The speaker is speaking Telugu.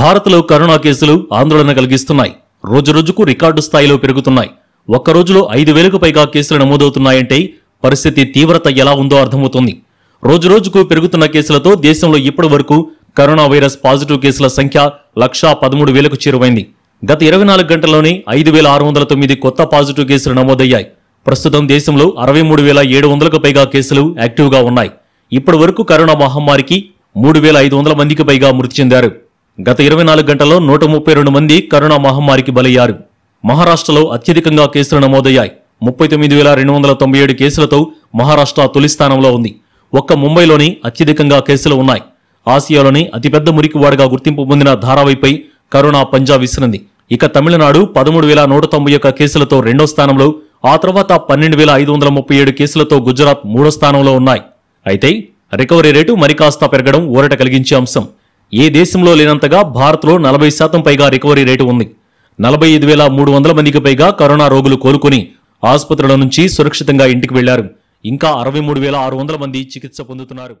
భారత్లో కరోనా కేసులు ఆందోళన కలిగిస్తున్నాయి రోజురోజుకు రికార్డు స్థాయిలో పెరుగుతున్నాయి ఒక్క రోజులో ఐదు వేలకు పైగా కేసులు నమోదవుతున్నాయంటే పరిస్థితి తీవ్రత ఎలా ఉందో అర్థమవుతుంది రోజురోజుకు పెరుగుతున్న కేసులతో దేశంలో ఇప్పటి వరకు కరోనా వైరస్ పాజిటివ్ కేసుల సంఖ్య లక్షా పదమూడు వేలకు చేరువైంది గత ఇరవై నాలుగు గంటల్లోనే ఐదు వేల ఆరు వందల తొమ్మిది కొత్త పాజిటివ్ కేసులు నమోదయ్యాయి ప్రస్తుతం దేశంలో అరవై మూడు వేల ఏడు వందలకు పైగా కేసులు యాక్టివ్గా ఉన్నాయి ఇప్పటి వరకు కరోనా మహమ్మారికి మూడు వేల ఐదు వందల మందికి పైగా మృతి చెందారు గత ఇరవై నాలుగు గంటల్లో నూట ముప్పై రెండు మంది కరోనా మహమ్మారికి బలయ్యారు మహారాష్ట్రలో అత్యధికంగా కేసులు నమోదయ్యాయి ముప్పై తొమ్మిది వేల రెండు వందల తొంభై ఏడు కేసులతో మహారాష్ట్ర తొలి స్థానంలో ఉంది ఒక్క ముంబైలోని అత్యధికంగా కేసులు ఉన్నాయి ఆసియాలోని అతిపెద్ద మురికివాడుగా గుర్తింపు పొందిన ధారావైపై కరోనా పంజా విసిరింది ఇక తమిళనాడు పదమూడు వేల నూట తొంభై ఒక్క కేసులతో రెండో స్థానంలో ఆ తర్వాత పన్నెండు వేల ఐదు వందల ముప్పై ఏడు కేసులతో గుజరాత్ మూడో స్థానంలో ఉన్నాయి అయితే రికవరీ రేటు మరి కాస్త పెరగడం ఊరట కలిగించే అంశం ఏ దేశంలో లేనంతగా భారత్లో నలభై శాతం పైగా రికవరీ రేటు ఉంది నలభై ఐదు వేల మూడు వందల మందికి పైగా కరోనా రోగులు కోలుకుని ఆసుపత్రుల నుంచి సురక్షితంగా ఇంటికి వెళ్లారు ఇంకా అరవై మూడు వేల ఆరు వందల మంది చికిత్స పొందుతున్నారు